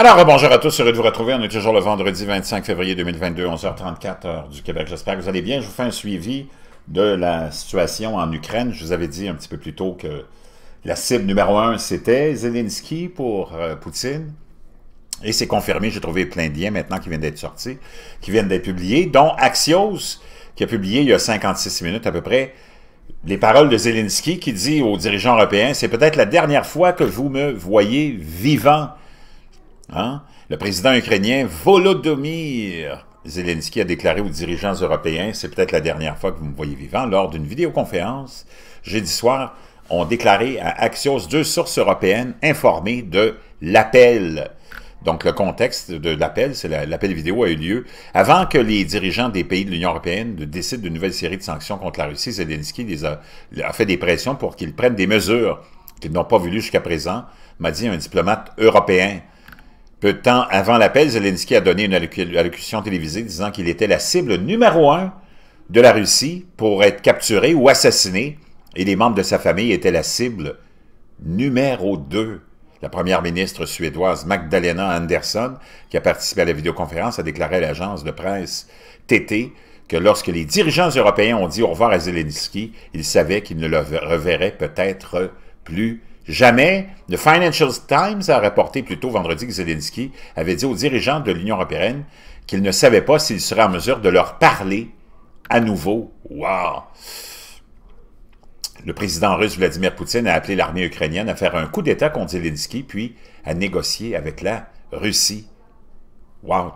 Alors, bonjour à tous, heureux de vous retrouver. On est toujours le vendredi 25 février 2022, 11h34 du Québec. J'espère que vous allez bien. Je vous fais un suivi de la situation en Ukraine. Je vous avais dit un petit peu plus tôt que la cible numéro un, c'était Zelensky pour euh, Poutine. Et c'est confirmé, j'ai trouvé plein de liens maintenant qui viennent d'être sortis, qui viennent d'être publiés, dont Axios, qui a publié il y a 56 minutes à peu près, les paroles de Zelensky qui dit aux dirigeants européens, c'est peut-être la dernière fois que vous me voyez vivant Hein? Le président ukrainien Volodymyr Zelensky a déclaré aux dirigeants européens, c'est peut-être la dernière fois que vous me voyez vivant, lors d'une vidéoconférence jeudi soir, ont déclaré à Axios deux sources européennes informées de l'appel. Donc le contexte de l'appel, c'est l'appel vidéo a eu lieu avant que les dirigeants des pays de l'Union européenne décident d'une nouvelle série de sanctions contre la Russie. Zelensky les a, fait des pressions pour qu'ils prennent des mesures qu'ils n'ont pas voulu jusqu'à présent, m'a dit un diplomate européen. Peu de temps avant l'appel, Zelensky a donné une allocution télévisée disant qu'il était la cible numéro un de la Russie pour être capturé ou assassiné et les membres de sa famille étaient la cible numéro deux. La première ministre suédoise Magdalena Andersson, qui a participé à la vidéoconférence, a déclaré à l'agence de presse TT que lorsque les dirigeants européens ont dit au revoir à Zelensky, ils savaient qu'ils ne le reverraient peut-être plus jamais. Le Financial Times a rapporté plus tôt vendredi que Zelensky avait dit aux dirigeants de l'Union européenne qu'il ne savait pas s'il serait en mesure de leur parler à nouveau. Wow! Le président russe Vladimir Poutine a appelé l'armée ukrainienne à faire un coup d'État contre Zelensky, puis à négocier avec la Russie. Wow!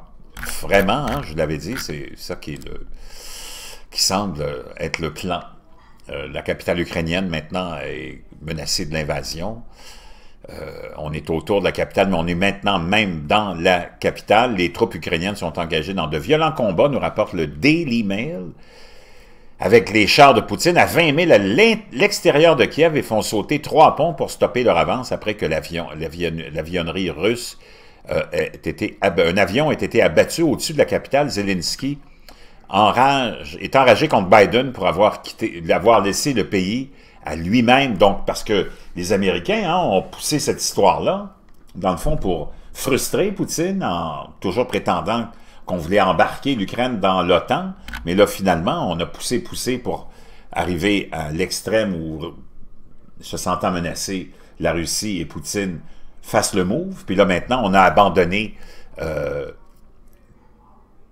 Vraiment, hein, je l'avais dit, c'est ça qui, est le, qui semble être le plan. Euh, la capitale ukrainienne maintenant est menacé de l'invasion. Euh, on est autour de la capitale, mais on est maintenant même dans la capitale. Les troupes ukrainiennes sont engagées dans de violents combats, nous rapporte le Daily Mail, avec les chars de Poutine à 20 000 à l'extérieur de Kiev et font sauter trois ponts pour stopper leur avance après que l'avionnerie russe euh, ait été, un avion ait été abattu au-dessus de la capitale. Zelensky est enragé contre Biden pour avoir, quitté, avoir laissé le pays à lui-même. Donc, parce que les Américains hein, ont poussé cette histoire-là, dans le fond, pour frustrer Poutine, en toujours prétendant qu'on voulait embarquer l'Ukraine dans l'OTAN. Mais là, finalement, on a poussé, poussé pour arriver à l'extrême où, se sentant menacé, la Russie et Poutine fassent le move. Puis là, maintenant, on a abandonné euh,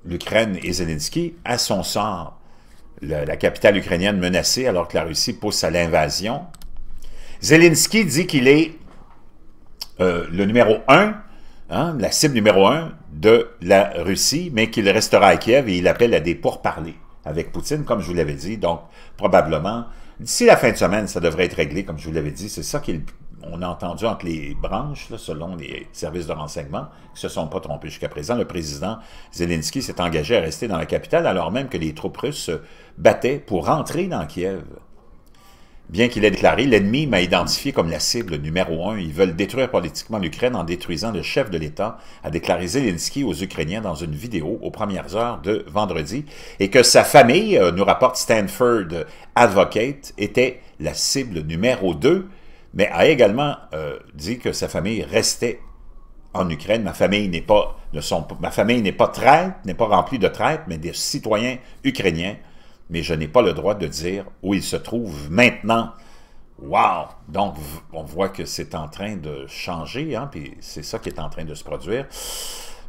l'Ukraine et Zelensky à son sort la capitale ukrainienne menacée alors que la Russie pousse à l'invasion. Zelensky dit qu'il est euh, le numéro un, hein, la cible numéro un de la Russie, mais qu'il restera à Kiev et il appelle à des pourparlers avec Poutine, comme je vous l'avais dit. Donc, probablement, d'ici la fin de semaine, ça devrait être réglé, comme je vous l'avais dit. C'est ça qui est le on a entendu entre les branches, selon les services de renseignement, qui ne se sont pas trompés jusqu'à présent. Le président Zelensky s'est engagé à rester dans la capitale alors même que les troupes russes battaient pour rentrer dans Kiev. Bien qu'il ait déclaré « L'ennemi m'a identifié comme la cible numéro un. Ils veulent détruire politiquement l'Ukraine en détruisant le chef de l'État », a déclaré Zelensky aux Ukrainiens dans une vidéo aux premières heures de vendredi, et que sa famille, euh, nous rapporte Stanford Advocate, était la cible numéro deux mais a également euh, dit que sa famille restait en Ukraine. Ma famille n'est pas, ne sont, ma famille n'est pas traite, n'est pas remplie de traite, mais des citoyens ukrainiens. Mais je n'ai pas le droit de dire où ils se trouvent maintenant. Wow! Donc, on voit que c'est en train de changer, hein, puis c'est ça qui est en train de se produire.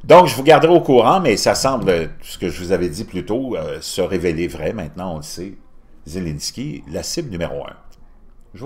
Donc, je vous garderai au courant, mais ça semble, ce que je vous avais dit plus tôt, euh, se révéler vrai. Maintenant, on le sait. Zelensky, la cible numéro un. Je